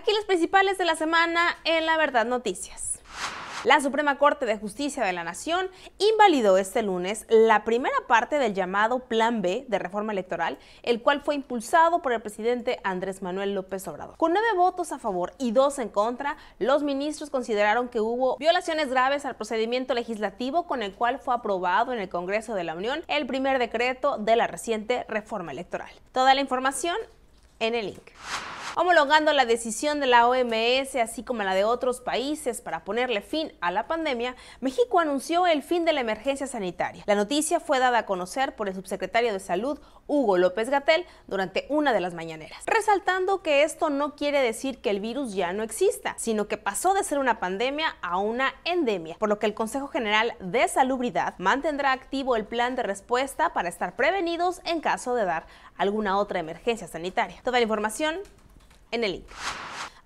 Aquí las principales de la semana en La Verdad Noticias. La Suprema Corte de Justicia de la Nación invalidó este lunes la primera parte del llamado Plan B de reforma electoral, el cual fue impulsado por el presidente Andrés Manuel López Obrador. Con nueve votos a favor y dos en contra, los ministros consideraron que hubo violaciones graves al procedimiento legislativo con el cual fue aprobado en el Congreso de la Unión el primer decreto de la reciente reforma electoral. Toda la información en el link homologando la decisión de la OMS así como la de otros países para ponerle fin a la pandemia, México anunció el fin de la emergencia sanitaria. La noticia fue dada a conocer por el subsecretario de Salud, Hugo López Gatel, durante una de las mañaneras, resaltando que esto no quiere decir que el virus ya no exista, sino que pasó de ser una pandemia a una endemia, por lo que el Consejo General de Salubridad mantendrá activo el plan de respuesta para estar prevenidos en caso de dar alguna otra emergencia sanitaria. Toda la información en el link.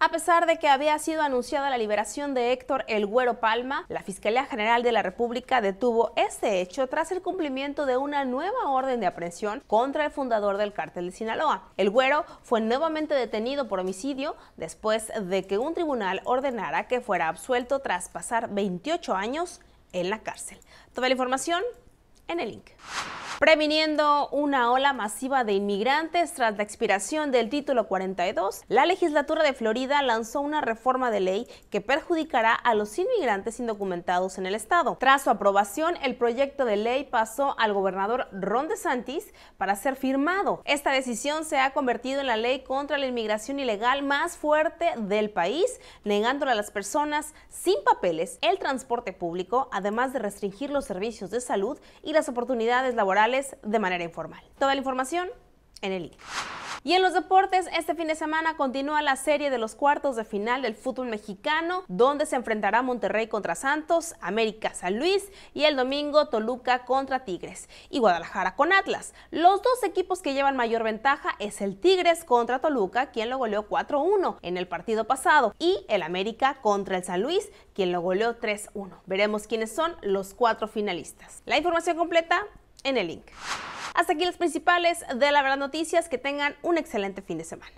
A pesar de que había sido anunciada la liberación de Héctor El Güero Palma, la Fiscalía General de la República detuvo este hecho tras el cumplimiento de una nueva orden de aprehensión contra el fundador del cártel de Sinaloa. El Güero fue nuevamente detenido por homicidio después de que un tribunal ordenara que fuera absuelto tras pasar 28 años en la cárcel. Toda la información en el link. Previniendo una ola masiva de inmigrantes tras la expiración del título 42, la legislatura de Florida lanzó una reforma de ley que perjudicará a los inmigrantes indocumentados en el estado. Tras su aprobación, el proyecto de ley pasó al gobernador Ron DeSantis para ser firmado. Esta decisión se ha convertido en la ley contra la inmigración ilegal más fuerte del país, negándole a las personas sin papeles el transporte público, además de restringir los servicios de salud y las oportunidades laborales de manera informal. Toda la información en el link. Y en los deportes, este fin de semana continúa la serie de los cuartos de final del fútbol mexicano, donde se enfrentará Monterrey contra Santos, América San Luis y el domingo Toluca contra Tigres y Guadalajara con Atlas. Los dos equipos que llevan mayor ventaja es el Tigres contra Toluca, quien lo goleó 4-1 en el partido pasado, y el América contra el San Luis, quien lo goleó 3-1. Veremos quiénes son los cuatro finalistas. La información completa en el link. Hasta aquí los principales de la verdad noticias. Que tengan un excelente fin de semana.